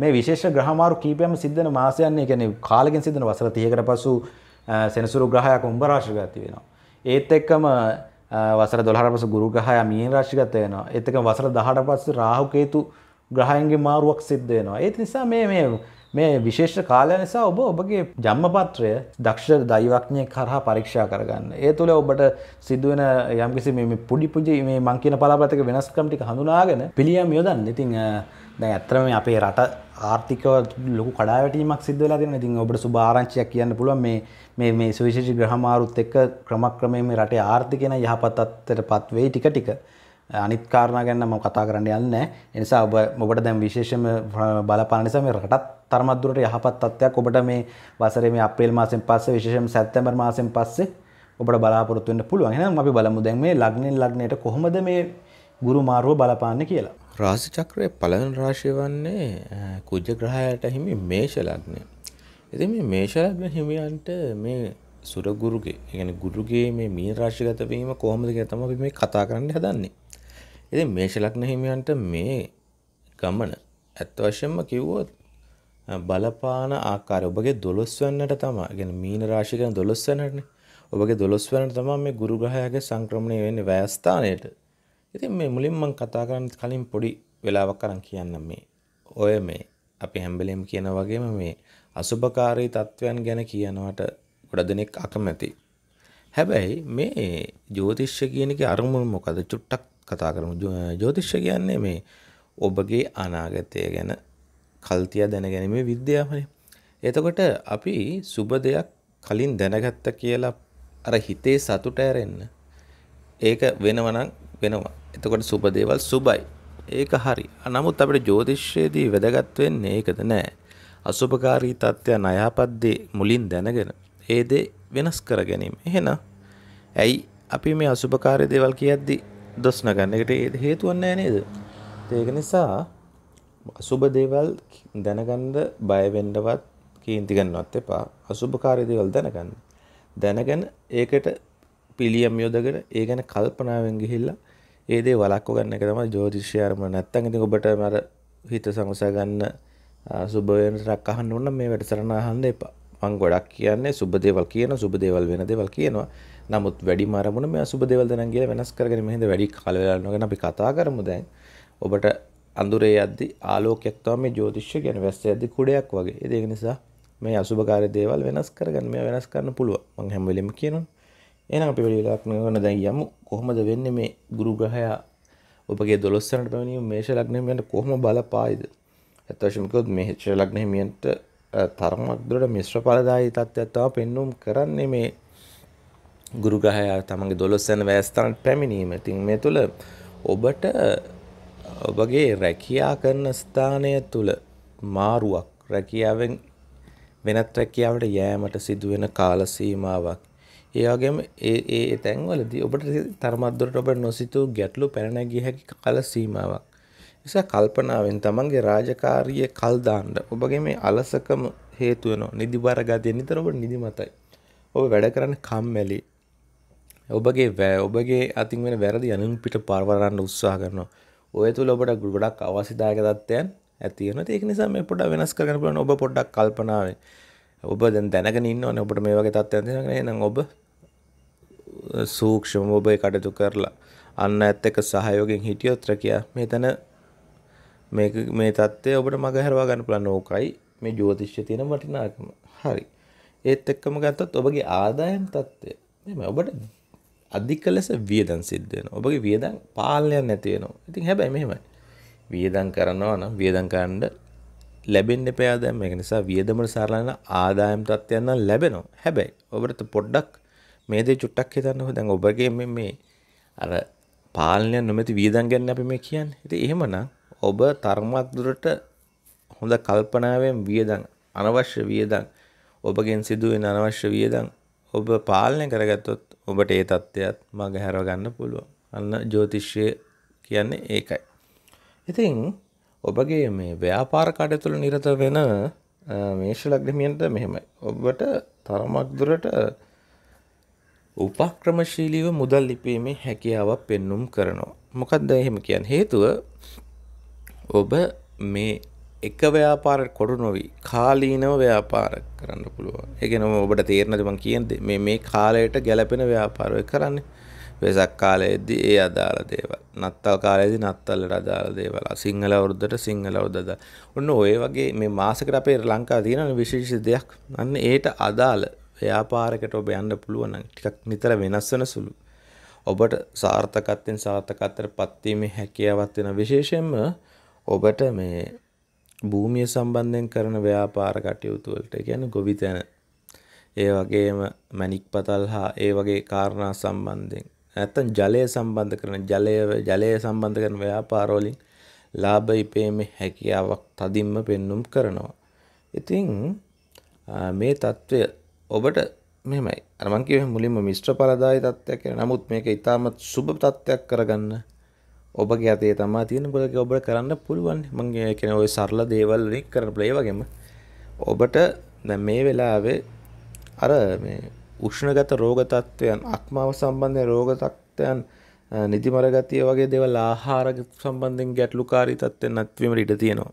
මේ විශේෂ ග්‍රහමාරු කීපයක්ම සිද්ධ වෙන මාසයන්නේ කියන්නේ කාලෙකින් සිද්ධ වෙන වසර 30කට පසු සෙනසුරු ග්‍රහයක් උඹ රාශියට ගත වෙනවා. ඒත් එක්කම වසර 12ට පසු ගුරු ග්‍රහය මීන රාශියට ගත වෙනවා. ඒත් එක්කම වසර 18ට පස්සේ රාහු කේතු ග්‍රහයන්ගේ මාරුවක් සිද්ධ වෙනවා. ඒ නිසා මේ මේ මේ විශේෂ කාලය නිසා ඔබ ඔබගේ ජම්මපත්‍රය දක්ෂ දෛවඥය කරහා පරීක්ෂා කරගන්න. ඒ තුළ ඔබට සිදුවන යම්කිසි මේ පුඩි පුජි මේ මං කියන පලාපතක වෙනස්කම් ටික හඳුනාගෙන පිළියම් යොදන්න. ඉතින් දැ ඇත්තරම අපේ රට ආර්ථික ලොකු කඩාවැටීමක් සිද්ධලා තින ඉතින් ඔබට සුභාරංචියක් කියන්න පුළුවන් මේ මේ මේ සුවිශේෂී ග්‍රහමාරුත් එක්ක ක්‍රමක්‍රමයෙන් මේ රටේ ආර්ථිකයන යහපත් අත්තර පත්වේ ටික ටික අනිත් කාරණා ගැන මම කතා කරන්න යන්නේ ඒ නිසා ඔබ ඔබට දැන් විශේෂම බලපාන නිසා මේ රටත් තරමක් දුරට යහපත් තත්ත්වයක් ඔබට මේ වසරේ මේ අප්‍රේල් මාසෙන් පස්සේ විශේෂයෙන් සැප්තැම්බර් මාසෙන් පස්සේ ඔබට බලාපොරොත්තු වෙන්න පුළුවන්. එහෙනම් අපි බලමු දැන් මේ ලග්නෙන් ලග්නයට කොහොමද මේ ගුරු මාරුව බලපාන්නේ කියලා. රාසි චක්‍රය පළවෙනි රාශිය වන්නේ කුජ ග්‍රහයට හිමි මේෂ ලග්නය. ඉතින් මේ මේෂ ලග්න හිමියන්ට මේ සුරගුරුගේ, ඒ කියන්නේ ගුරුගේ මේ මීන රාශිගත වීම කොහොමද කියලා තමයි අපි මේ කතා කරන්න හදන්නේ. ඉතින් මේෂ ලග්න හිමියන්ට මේ ගමන ඇත්ත වශයෙන්ම කිව්වොත් බලපාන ආකාරය ඔබගේ 12 වෙනිට තමයි, ඒ කියන්නේ මීන රාශිය ගැන 12 වෙනිටනේ. ඔබගේ 12 වෙනිට තමයි මේ ගුරු ග්‍රහයාගේ සංක්‍රමණය වෙන්නේ ව්‍යස්ථානයේට. ඉතින් මේ මුලින් මං කතා කරන්න කලින් පොඩි වෙලාවක් කරන් කියන්න මේ ඔය මේ අපි හැම්බලෙම් කියන වගේම මේ අසුභකාරී තත්ත්වයන් ගැන කියනවට ගොඩ දෙනෙක් අකමැති හැබැයි මේ ජෝතිෂ්‍ය කියනක අරමුණ මොකද චුට්ටක් කතා කරමු ජෝතිෂ්‍ය කියන්නේ මේ ඔබගේ අනාගතය ගැන කල්තිය දැනගැනීමේ විද්‍යාවනේ. එතකොට අපි සුබ දෙයක් කලින් දැනගත්ත කියලා අර හිතේ සතුට ඇරෙන්න ඒක වෙනවනම් වෙනවා. එතකොට සුබ දේවල් සුබයි. ඒක හරි. නමුත් අපිට ජ්‍යොතිෂයේදී වැදගත් වෙන්නේ ඒකද නෑ. අසුභකාරී තත්ත්වයන් අයහපත් දේ මුලින් දැනගෙන ඒ දේ වෙනස් කර ගැනීම. එහෙනම් ඇයි අපි මේ අසුභකාරී දේවල් කියද්දි දොස් නගන්න එකට හේතුවක් නෑ නේද? ඒක නිසා අසුභ දේවල් දැනගන්න බය වෙන්නවත් කීంతి ගන්නවත් එපා. අසුභකාරී දේවල් දැනගන්න. දැනගෙන ඒකට පිළියම් යොදගෙන ඒ ගැන කල්පනාවෙන් ගිහිල්ලා ඒදේ වලක්ව ගන්න එක තමයි ජෝතිෂ්‍යයම නැත්තම් ඉතින් ඔබට අර හිත සංසය ගන්න සුබ වෙන ටක් අහන්න ඕන මේ වැඩසටහන අහන්න එපා. මං ගොඩක් කියන්නේ සුබ දේවල් කියන සුබ දේවල් වෙන දේවල් කියනවා. නමුත් වැඩිම අරමුණ මේ අසුබ දේවල් දැනන් කියලා වෙනස් කරගෙන මෙහෙඳ වැඩි කාල වෙලා යනවා ගැන අපි කතා කරමු දැන්. ඔබට අඳුරේ යද්දි ආලෝකයක් තමයි මේ ජ්‍යොතිෂ්‍ය කියන්නේ වැස්ස යද්දි කුඩයක් වගේ. ඒක නිසා මේ අසුබකාරී දේවල් වෙනස් කරගන්න මේ වෙනස් කරන්න පුළුවන්. මං හැම වෙලෙම කියනවා. එන අපි වැඩිලක් නවන දැන් යමු කොහොමද වෙන්න මේ ගුරුග්‍රහයා ඔපගේ දොස්සනට පැවනීම මේෂ ලක්නමියන්ට කොහොම බලපායිද ඇත්වශමකොත් මේච්ෂ ලක්නහිමියන්ට තරමක් දුරට මිශ්‍ර පලදායි තත්ත්වත්තාව පෙන්නුම් කරන්නේ මේ ගුරුග්‍රහයා තමගේ දොළොස්සන වැෑස්ථාන් පැමිණීම තින් මේ තුළ ඔබට ඔබගේ රැකයා කරන ස්ථානය තුළ මාරුවක් රැකියාවෙන් වෙනත් රැකියාවට යෑමට සිදුවෙන කාලසීමාවක් ඒවාගේම ඒ ඒ තැන්වලදී ඔබට තර්මත්දොරට ඔබ නොසිතූ ගැටලු පැනැගිය හැකි කල සීමාවක්. නිසා කල්පනාවෙන් තමන්ගේ රාජකාරිය කල්දාන්න ඔබගේ මේ අලසකම හේතුවන නිදිබරගතිය නිතර ඔබ නිදිමතයි. ඔබ වැඩ කරන්න කම්මැලි. ඔබගේ වැෑ ඔබගේ අතින් වෙන වැරදි අනුන් පිට පර්වරන්න උත්සා කරනවා. ඔය තුළ ඔබට ගුඩක් අවසිදායක තත්ත්වයන් ඇතියන ඒක නිසා මේ පොඩ වෙනස් කරන පුලන ඔබ පොඩ්ඩක් කල්පනාවෙන්. ඔබ දැන් දැනගෙන ඉන්න ඔබට මේ වගේ තත්ත්වයන් දෙනගෙන නම් ඔබ සූක්ෂම ඔබේ කටයුතු කරලා අන්න ඇත් එක සහයෝගෙන් හිටියොත් රැකියා මෙතන මේ මේ தත්ත්වය ඔබට මගහැරවා ගන්න පුළුවන් ඕකයි මේ ජ්‍යොතිෂ්‍ය තියෙන වටිනාකම. හරි. ඒත් එක්කම ගත්තොත් ඔබගේ ආදායම් தත්ත්වය මේ ඔබට අධික ලෙස වියදම් සිද්ධ වෙනවා. ඔබගේ වියදම් පාලනයක් නැති වෙනවා. ඉතින් හැබැයි මෙහෙමයි. වියදම් කරනවා නම් වියදම් කරන්න ලැබෙන්න එපා ආදායම්. ඒක නිසා වියදමට සරලන ආදායම් தත්ත්වයන් නම් ලැබෙනවා. හැබැයි ඔබට පොඩ්ඩක් මේ දේ චුට්ටක් හිතන්න හො දැන් ඔබගේ මේ අර පාලනය නොමැති වීදන් ගැන අපි මේ කියන්නේ. ඉතින් එහෙමනම් ඔබ තර්මක් දුරට හොඳ කල්පනාවෙන් වියදම් අනවශ්‍ය වියදම් ඔබගෙන් සිදුවෙන අනවශ්‍ය වියදම් ඔබ පාලනය කරගත්තොත් ඔබට ඒ தත්ත්වයක් මග හැරව ගන්න පුළුවන්. අන්න ජ්‍යොතිෂය කියන්නේ ඒකයි. ඉතින් ඔබගේ මේ ව්‍යාපාර කටයුතු වල නිරත වෙන මේෂ ලග්නමියන්ට මෙහෙමයි. ඔබට තරමක් දුරට උපක්‍රමශීලීව මුදල් ලිපීමේ හැකියාවක් පෙන්නුම් කරනවා. මොකක්ද එහෙම කියන් හේතුව ඔබ මේ එක ව්‍යාපාර කොටු නොවී කාලීනව ව්‍යාපාර කරන්න පුළුවන් එකනම ඔබට තේරණදමන් කියද මේ මේ කාලයට ගැලපෙන ව්‍යාපාරය කරන්න වෙසක් කාලයේදී ඒ අදාළ දේවල් නත්තල් කාලයේදී නත්තල්ලට අදාළ දේවල් සිංහල වෘද්ධට සිංහල වෘද්ධද ඔන්න ඔය වගේ මේ මාසකට අපේ ලංකා තියෙන විශේෂ දෙයක් අන්න ඒට අදාළ ව්‍යාපාරකට ඔබ යන්න පුළුවන් නම් ටිකක් නිතර වෙනස් වෙන සුළු. ඔබට සාර්ථකත්වයෙන් සාර්ථකත්වයට පත්වීමේ හැකියාවක් වෙන විශේෂයෙන්ම ඔබට මේ භූමිය සම්බන්ධයෙන් කරන ව්‍යාපාර කටයුතු වලට කියන්නේ ගොවිතැන ඒ වගේම මණික් පතල් හා ඒ වගේ කාරණා සම්බන්ධයෙන් නැත්තම් ජලය සම්බන්ධ කරන ජලය ජලය සම්බන්ධ කරන ව්‍යාපාර වලින් ලාභ ඉපීමේ හැකියාවක් තදින්ම පෙන්눔 කරනවා. ඉතින් මේ తত্ত্বය ඔබට මෙමයි අරමන්ගේ මුලින්ම මිශ්‍ර පලදායි තත්ත්යක් නමුත් මේක ඉතාමත් සුභ තත්ත්යක් කරගන්න ඔබගේ අතේ තමා තියෙන ගොලක ඔබට කරන්න පුළුවන් මගේ කෙන ඔය සරල දේවල් කර ප්ලේ වගේම ඔබට මේ වෙලාවේ අර උෂ්ණගත රෝගතත්ත්වයන් අත්මාව සම්බන්ධය රෝගතත්වයන් නිතිමරගතිය වගේ දෙවල් ආහාර සම්බන්ධෙන් ගැටලුකාරී තත්වෙන් අත්වීමට ඉඩ තියෙනවා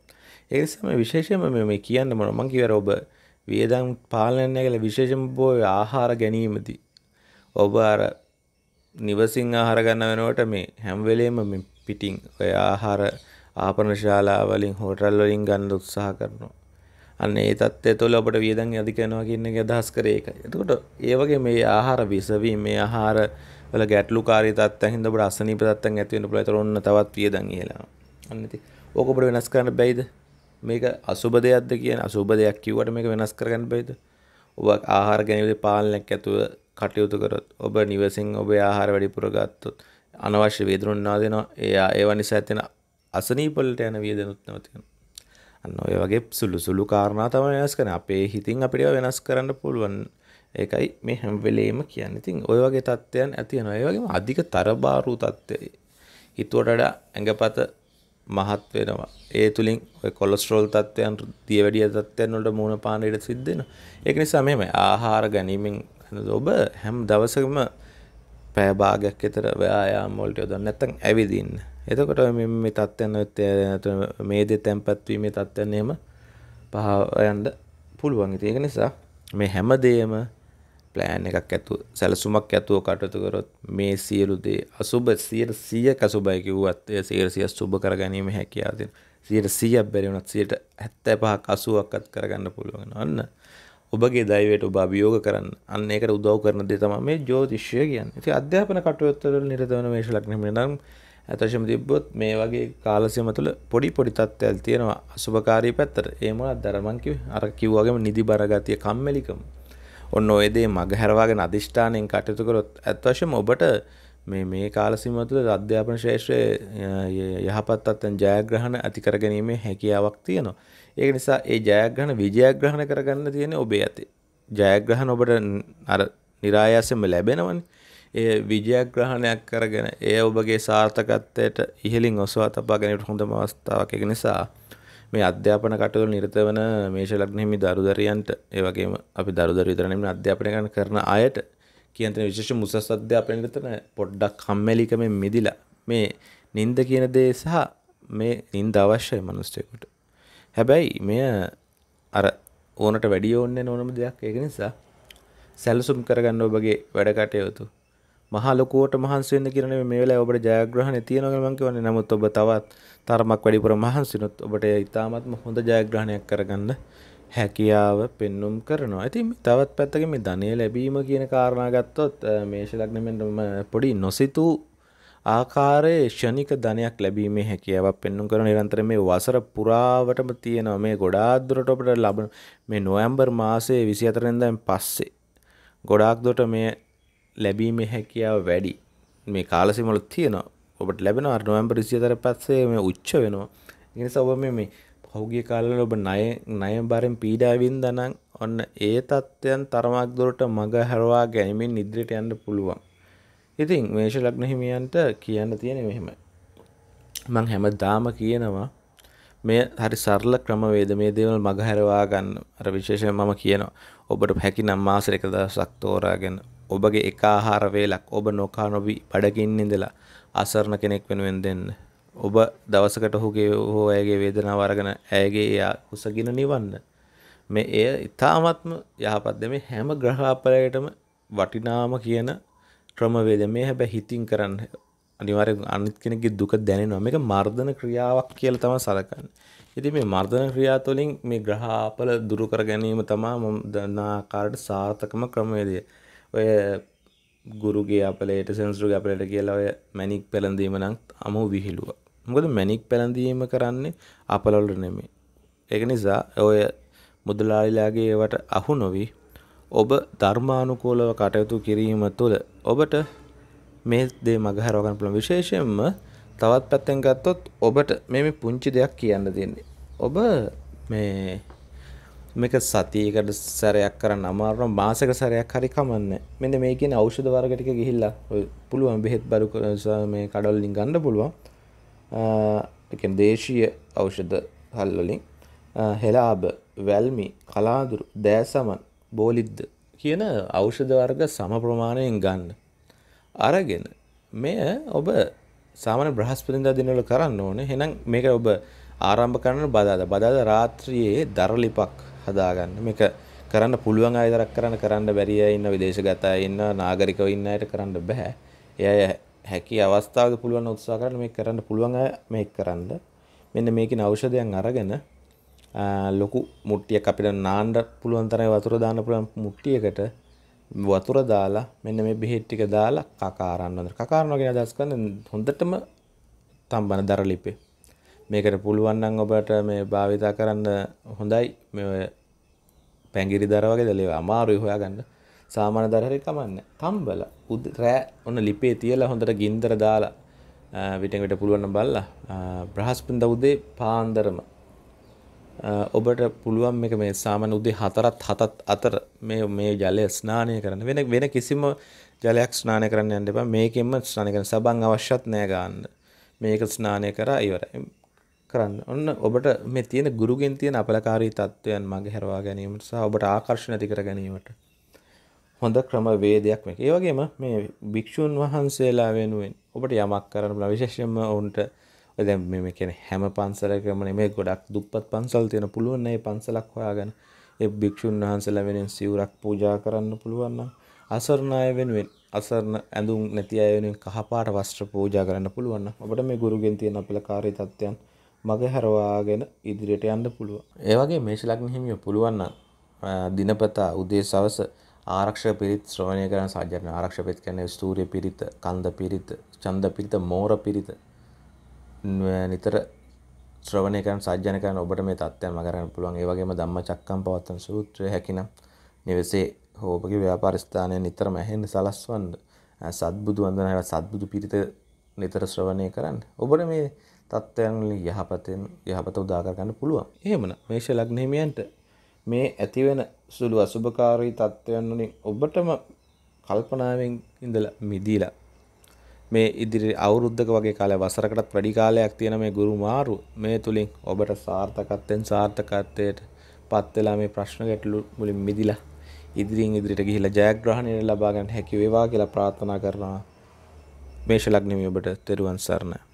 ඒසම විශේෂම මෙම කියන්න මොන මංකිවර ඔබ වියදම් පාලනය කළ විශේෂම බෝ ආහාර ගැනීමති. ඔබ අර නිවසිං ආහාර ගන්න වෙනවට මේ හැම්වෙලේම පිටිං ඔය ආහාර ආපන ශාලාවලින් හෝටල් වලින් ගන්න උත්සාහ කරනවා. අන්න ඒ තත්ත්වය තුළ ඔබට වියදම් අධික වෙනවා කියන එක අදහස් කරේ ඒකයි. එතකොට ඒ වගේ මේ ආහාර විසවීම මේ ආහාර වල ගැටලුකාරී තත්ත්වයන් හින්දා ඔබට අසනීප තත්ත්වයන් ඇති වෙන්න පුළුවන්. ඒතර ඔන්න තවත් වියදම් ඉහළ යනවා. අන්න ඉතින් ඕක ඔබට වෙනස් කරන්න බැයිද? මේක අසුබ දෙයක්ද කියන අසුබ දෙයක් කිව්වට මේක වෙනස් කරගන්න බෑද? ඔබ ආහාර ගැනීමේ පාලනයක් ඇතුව කටයුතු කරොත් ඔබ නිවසින් ඔබේ ආහාර වැඩිපුර ගත්තොත් අනවශ්‍ය වේදනුන් නාදෙනවා. ඒ ඒවා නිසා ඇතින අසනීපවලට යන වේදනුත් නැවතින. අන්න ඔය වගේ සුළු සුළු කාරණා තමයි වෙනස් කරන්නේ. අපේ හිතින් අපිට ඒවා වෙනස් කරන්න පුළුවන්. ඒකයි මේ හැම වෙලේම කියන්නේ. ඉතින් ඔය වගේ தත්ත්වයන් ඇති වෙනවා. ඒ වගේම අධික තරබාරු தත්ත්වය. හිතුවට වඩා ඇඟපත මහත් වෙනවා. ඒ තුලින් ඔය කොලෙස්ටරෝල් තත්ත්වයන්, දිය වැඩිය තත්ත්වයන් වලට මුහුණ පාන ඉඩ සිද්ධ වෙනවා. ඒක නිසා මෙහෙමයි. ආහාර ගැනීමෙන් ඔබ හැම දවසකම පැය භාගයක් විතර ව්‍යායාම වලට යොදන්න. නැත්නම් ඇවිදින්න. එතකොට මේ මේ තත්ත්වයන් මේ දේ තැම්පත් වීමේ තත්ත්වයන් එහෙම පහ යන්න පුළුවන්. ඉතින් ඒක නිසා මේ හැම දෙයක්ම ප්ලෑන් එකක් ඇතු සැලසුමක් ඇතුව කටතුකරොත් මේ සියලුදේ අසුභ සියට සිය කසුබයි කිව්වත් එය සියර සිය සුභ කරගැනීම හැකියාතින් සියට සියක් බැරි වුණත් සියට හැත්තෑ පහක් අසුවක්කත් කරගන්න පුළුවන් අන්න ඔබගේ දයිවයට ඔබ අභියෝග කරන්න අන්න එකට උදව් කරන දේ තමයි මේ ජ්‍යොතිෂය කියන්නේ. ඉතින් අධ්‍යාපන කටයුතුවල නිරත වන මේෂ ලග්නෙම නම් අතශම තිබ්බොත් මේ වගේ කාලසීම තුළ පොඩි පොඩි තත්ත්වයන් තියෙනවා අසුභකාරී පැත්තට. ඒ මොනවාද අර මං කිව්වේ? අර කිව්වාගේම නිදි බර ගතිය, කම්මැලිකම, ඔන්න ඔයදේ මග හැරවාගෙන අධිෂ්ඨානයෙන් කටයුතු කරොත් ඇත්වශම ඔබට මේ මේ කාලසිම තුළ අධ්‍යාපන ශේෂ්‍රයේ යහපත් අත්තන් ජයග්‍රහණ ඇති කරගැනීමේ හැකියාවක් තියෙනවා. ඒක නිසා ඒ ජයග්‍රහණ විජයග්‍රහණ කරගන්න තියෙන ඔබේ ඇති. ජයග්‍රහණ ඔබට අර නිරායාසෙන්ම ලැබෙනවනේ. ඒ විජයග්‍රහණයක් කරගෙන ඒ ඔබගේ සාර්ථකත්වයට ඉහලින් ඔසවා තබා ගැනීමට හොඳම අවස්ථාවක් ඒක නිසා මේ අධ්‍යාපන කටයුතු නිරත වන මේෂ ලග්න හිමි දරුදරියන්ට ඒ වගේම අපි දරුදරු විතර නෙමෙයි අධ්‍යාපනය කරන අයට කියන විශේෂ මුසස් අධ්‍යාපනය නිරතන පොඩ්ඩක් කම්මැලිකමෙන් මිදිලා මේ නින්ද කියන දේ සහ මේ නින්ද අවශ්‍යයි මිනිස්සුෙකුට. හැබැයි මෙය අර ඕනට වැඩි ඕන්නේ නැන ඕනම දෙයක් ඒක නිසා සැලසුම් කරගන්න ඔබගේ වැඩ කටයුතු මහා ලොකුවට මහන්සි වෙන්න කියලා නෙමෙයි මේ වෙලාවේ ඔබට ජයග්‍රහණය තියෙනවා කියලා මම කියන්නේ. නමුත් ඔබ තවත් තරමක් වැඩිපුර මහන්සි වුණොත් ඔබට ඉතාමත්ම හොඳ ජයග්‍රහණයක් කරගන්න හැකියාව පෙන්눔 කරනවා. ඉතින් තවත් පැත්තකින් මේ ධනය ලැබීම කියන කාරණා ගත්තොත් මේෂ ලග්නෙමෙන්ම පොඩි නොසිතූ ආකාරයේ ෂණික ධනයක් ලැබීමේ හැකියාවක් පෙන්වුම් කරන නිරන්තර මේ වසර පුරාවටම තියෙනවා මේ ගොඩාක් දුරට අපිට ලබන මේ නොවැම්බර් මාසයේ 24 වෙනිදාන් පස්සේ ගොඩාක් දුරට මේ ලැබීමේ හැකියාව වැඩි මේ කාලසිමලුත් තියෙනවා ඔබට ලැබෙන අර්නවම්බ රිසිතර පත්සේ මේ උච්ච වෙනවා ඉනිස ඔබ මේ පහුගිය කාලල ඔබ නය නය බරෙන් පීඩාවින් දනම් ඔන්න ඒ තත්ත්වයන් තරමක් දුරට මඟ හැරවා ගැනීමෙන් නිදිරිට යන්න පුළුවන් ඉතින් මේෂ ලග්න හිමියන්ට කියන්න තියෙන මෙහෙම මං හැම දාම කියනවා මේ හරි සරල ක්‍රමවේද මේ දේවල් මඟ හැරවා ගන්න අර විශේෂයෙන් මම කියනවා ඔබට හැකි නම් මාසර එක දසක් තෝරාගෙන ඔබගේ එක ආහාර වේලක් ඔබ නොකා නොබී බඩගින්න ඉඳලා අසරණ කෙනෙක් වෙනුවෙන් දෙන්න. ඔබ දවසකට ඔහුගේ හෝ ඇයගේ වේදනාව අරගෙන ඇයගේ එයා කුසගින නිවන්න. මේ එය ඉතාමත්ම යහපත් දෙමේ හැම ග්‍රහාපලයකටම වටිනාම කියන ක්‍රමවේද මේ හැබැයි හිතින් කරන්න අනිවාර්යෙන් අනිත් කෙනෙක්ගේ දුක දැනෙනවා. මේක මර්ධන ක්‍රියාවක් කියලා තමයි සලකන්නේ. ඉතින් මේ මර්ධන ක්‍රියාව තුළින් මේ ග්‍රහාපල දුරු කර ගැනීම තමයි මම දන්නා ආකාරයට සාර්ථකම ක්‍රමවේදය. ඔය ගුරුගේ අපලට සන්ස්රු අපලට කියලා ඔය මැනික් පැළඳීම නම් අමු විහිළුව මොකද මැනික් පැළඳීම කරන්නේ අපලවලට නෙමේ ඒක නිසා ඔය මුදලාලිලාගේ ඒවට අහු නොවී ඔබ ධර්මානුකූලව කටයුතු කිරීම තුළ ඔබට මේ දේ මගහරවගන්න පුළුවන් විශේෂයෙන්ම තවත් පැත්තෙන් ගත්තොත් ඔබට මේ පුංචි දෙයක් කියන්න දෙන්නේ ඔබ මේ මේක සතියකට සැරයක් කරන්න අමාරු මාසක සැරයක් හරි කමන්නේ. මෙන්න මේ කියන ඖෂධ වර්ග ටික ගිහිල්ලා පුළුවන් බෙහෙත් බරු මේ කඩවල වලින් ගන්න පුළුවන්. ඒ කියන්නේ දේශීය ඖෂධ හල් වලින් හෙලාබ, වැල්මි, කලාඳුරු, දෑසමන්, බෝලිද්ද කියන ඖෂධ වර්ග සම ප්‍රමාණයෙන් ගන්න. අරගෙන මෙය ඔබ සාමාන්‍ය බ්‍රහස්පතින්දා දිනවල කරන්න ඕනේ. එහෙනම් මේක ඔබ ආරම්භ කරන්න බදාදා. බදාදා රාත්‍රියේ දරලිපක් හදාගන්න මේක කරන්න පුළුවන් අය තරක් කරන්න කරන්න බැරි අය ඉන්න විදේශගත අය ඉන්න නාගරිකව ඉන්න අයට කරන්න බෑ. ඒ අය හැකි අවස්ථාවක පුළුවන් උත්සාහ කරන්න මේක කරන්න පුළුවන් අය මේක කරන්න. මෙන්න මේකේ ඖෂධයන් අරගෙන ලොකු මුට්ටියක් අපිට නාන්න පුළුවන් තරම් වතුර දාන්න පුළුවන් මුට්ටියකට වතුර දාලා මෙන්න මේ බෙහෙත් ටික දාලා කකාරන්න හොඳට. කකාරනවා කියන අදහස් කරන්නේ හොඳටම තම්බන දරලිපේ. මේකට පුළුවන් නම් ඔබට මේ භාවිතා කරන්න හොඳයි. මේ පැගිරි දරවගේ දලේ අමාරුයි හොයාගන්න සාමාන දරහරි කමන්න තම්බල උද රෑ ඔන්න ලිපේ තියලා හොඳට ගින්දර දාලා විටෙන්ට පුළුවන්න බල්ලා ප්‍රහස්පින්ද උදේ පාන්දරම ඔබට පුළුවන් එක මේ සාමන උදේ හතරත් හතත් අතර මේ මේ ජලය ස්නානය කරන්න වෙන වෙන කිසිම ජලයක් ස්නානය කරන්න යන්න එපා මේකෙන්ම ස්නානය කරන්න සබන් අවශ්‍යත් නෑ ගන්න මේක ස්නානය කරා ඉවරයි කරන්න ඔන්න ඔබට මේ තියෙන ගුරුගෙන් තියෙන අපලකාරී තත්ත්වයන් මගේ හැරවා ගැනීමට සහ ඔබට ආකර්ශණ ඇති කර ගැනීමට හොඳ ක්‍රම වේදයක් මේක. ඒ වගේම මේ භික්ෂුන් වහන්සේලා වෙනුවෙන් ඔබට යමක් කරන්න බලා විශේෂයෙන්ම ඔවුන්ට දැන් මේ කියන්නේ හැම පන්සලකම නෙමෙයි ගොඩක් දුප්පත් පන්සල් තියෙන පුළුවන් නේ පන්සලක් හොයාගෙන ඒ භික්ෂුන් වහන්සේලා වෙනුවෙන් සිවුරක් පූජා කරන්න පුළුවන් නම් අසරණ අය වෙනුවෙන් අසරණ ඇඳුම් නැති අය වෙනුවෙන් කහපාට වස්ත්‍ර පූජා කරන්න පුළුවන් නම් ඔබට මේ ගුරුගෙන් තියෙන අපලකාරී තත්ත්වයන් මග හැරවාගෙන ඉදිරියට යන්න පුළුවන්. ඒ වගේ මේෂ ලග්න හිමියෝ පුළුවන් නම් දිනපතා උදේ සවස ආරක්ෂක පිරිත් ශ්‍රවණය කරන සාජන ආරක්ෂක පිරිත් කියන්නේ ස්තූර්ය පිරිත්, කන්ද පිරිත්, ඡන්ද පිරිත්, මෝර පිරිත් නිතර ශ්‍රවණය කරන සාජන කරන ඔබට මේ தත්ත්වය මග කරන්න පුළුවන්. ඒ වගේම ධම්මචක්කම් පවත්තන සූත්‍රය හැකිනම් නිවසේ හෝ ඔබගේ ව්‍යාපාර ස්ථානයේ නිතරම ඇහෙන්න සලස්වන්න සත්බුදු වන්දනාව සත්බුදු පිරිත නිතර ශ්‍රවණය කරන්න. ඔබට මේ තත්ත්වයන් යහපතෙන් යහපත උදාකරගන්න පුළුවන්. එහෙමන මේෂ ලග්නහිමියන්ට මේ ඇතිවෙන සුළු අසුභකාරී තත්ත්වයන් වලින් ඔබටම කල්පනාවෙන් ඉඳලා මිදීලා මේ ඉදිරි අවුරුද්දක වගේ කාලය වසරකටත් වැඩි කාලයක් තියෙන මේ ගුරු මාරු මේ තුලින් ඔබට සාර්ථකත්වයෙන් සාර්ථකත්වයට පත් වෙලා මේ ප්‍රශ්න ගැටලු මුලින් මිදිලා ඉදිරියෙන් ඉදිරියට ගිහිලා ජයග්‍රහණය ලබා ගන්න හැකි වේවා කියලා ප්‍රාර්ථනා කරනවා මේෂ ලග්නෙමි ඔබට තෙරුවන් සරණයි